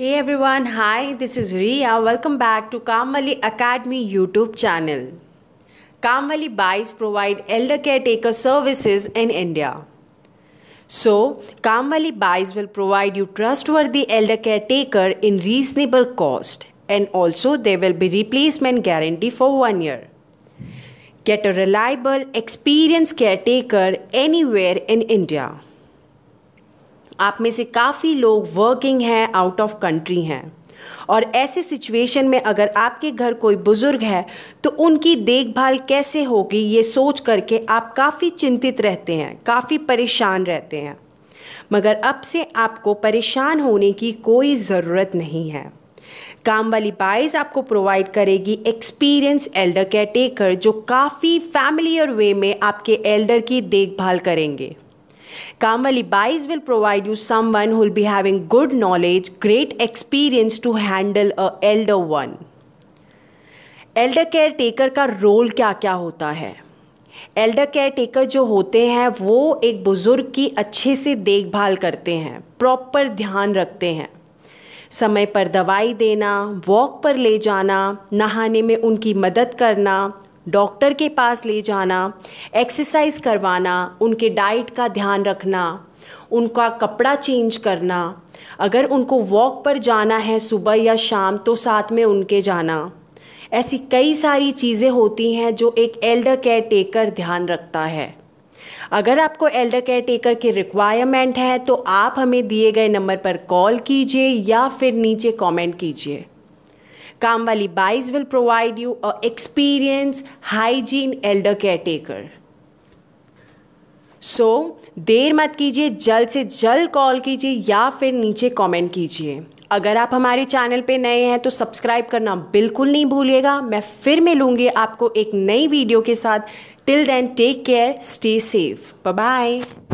Hey everyone, hi, this is Ria. Welcome back to Kamali Academy YouTube channel. Kamali Buys provide elder caretaker services in India. So, Kamali Buys will provide you trustworthy elder caretaker in reasonable cost and also there will be replacement guarantee for 1 year. Get a reliable, experienced caretaker anywhere in India. आप में से काफ़ी लोग working हैं out of country हैं और ऐसे situation में अगर आपके घर कोई बुज़ुर्ग है तो उनकी देखभाल कैसे होगी ये सोच करके आप काफ़ी चिंतित रहते हैं काफ़ी परेशान रहते हैं मगर अब से आपको परेशान होने की कोई ज़रूरत नहीं है काम वाली बाइज आपको प्रोवाइड करेगी एक्सपीरियंस एल्डर केयर टेकर जो काफ़ी फैमिलियर वे में आपके एल्डर की देखभाल करेंगे Kamali Bais will provide you someone who will be having good knowledge, great experience to handle a elder one. Elder caretaker का रोल क्या क्या होता है एल्डर केयर टेकर जो होते हैं वो एक बुज़ुर्ग की अच्छे से देखभाल करते हैं प्रॉपर ध्यान रखते हैं समय पर दवाई देना वॉक पर ले जाना नहाने में उनकी मदद करना डॉक्टर के पास ले जाना एक्सरसाइज करवाना उनके डाइट का ध्यान रखना उनका कपड़ा चेंज करना अगर उनको वॉक पर जाना है सुबह या शाम तो साथ में उनके जाना ऐसी कई सारी चीज़ें होती हैं जो एक एल्डर केयर टेकर ध्यान रखता है अगर आपको एल्डर केयर टेकर की रिक्वायरमेंट है तो आप हमें दिए गए नंबर पर कॉल कीजिए या फिर नीचे कमेंट कीजिए बाइज will provide you a experience hygiene elder caretaker so देर मत कीजिए जल्द से जल्द कॉल कीजिए या फिर नीचे कमेंट कीजिए अगर आप हमारे चैनल पे नए हैं तो सब्सक्राइब करना बिल्कुल नहीं भूलिएगा मैं फिर मिलूंगी आपको एक नई वीडियो के साथ till then take care stay safe bye